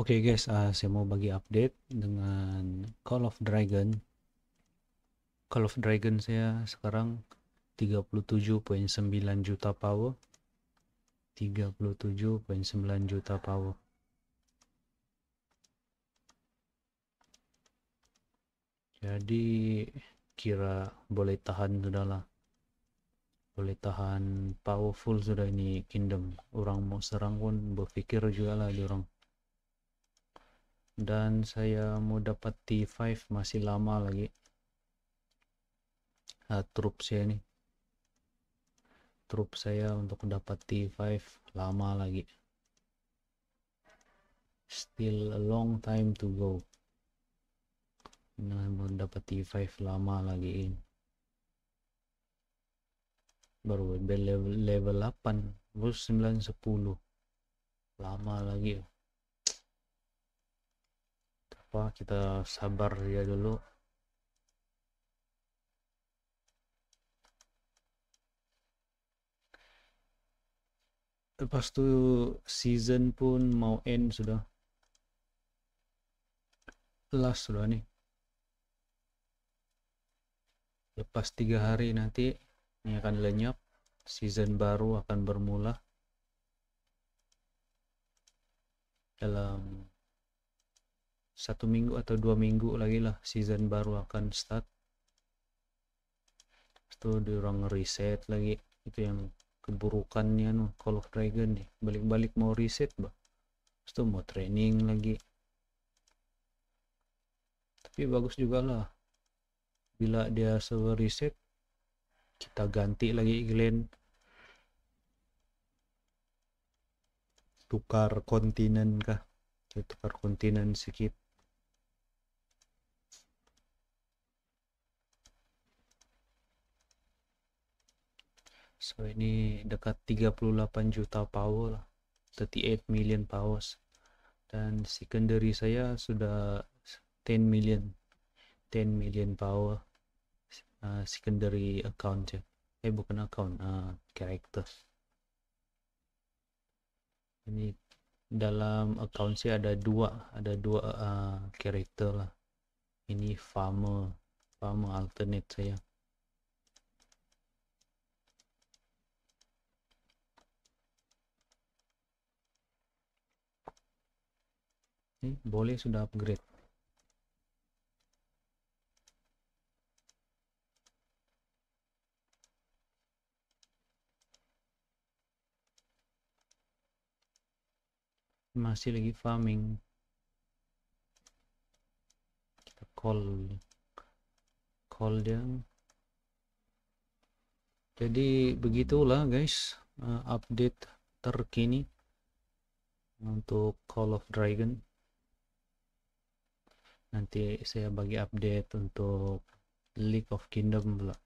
Oke okay guys, uh, saya mau bagi update dengan Call of Dragon. Call of Dragon saya sekarang 37.9 juta power. 37.9 juta power. Jadi kira boleh tahan sudahlah. Boleh tahan powerful sudah ini kingdom. Orang mau serang pun berpikir juga lah orang dan saya mau dapat T5 masih lama lagi uh, trup saya nih trup saya untuk dapat T5 lama lagi still a long time to go nah mau dapat T5 lama lagi ini baru level, level 8 baru 9 10 lama lagi ya apa kita sabar ya dulu lepas tu season pun mau end sudah last sudah nih lepas tiga hari nanti ini akan lenyap season baru akan bermula dalam satu minggu atau dua minggu lagi lah season baru akan start itu diorang reset lagi itu yang keburukannya no anu, Call of Dragon nih balik-balik mau reset bah itu mau training lagi tapi bagus juga lah bila dia server reset kita ganti lagi iklan tukar kontinen kah tukar kontinen sedikit so ini dekat 38 juta power 38 million power dan secondary saya sudah 10 million 10 million power uh, secondary account ya eh bukan account uh, character ini dalam account saya ada dua ada dua uh, karakter lah ini farmer farmer alternate saya ini boleh sudah upgrade masih lagi farming kita call call dia jadi begitulah guys eh, update terkini untuk Call of Dragon nanti saya bagi update untuk League of Kingdom pula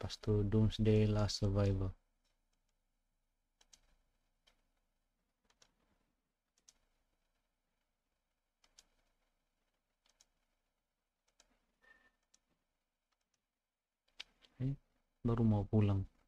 pas tu Doomsday Last Survivor eh, baru mau pulang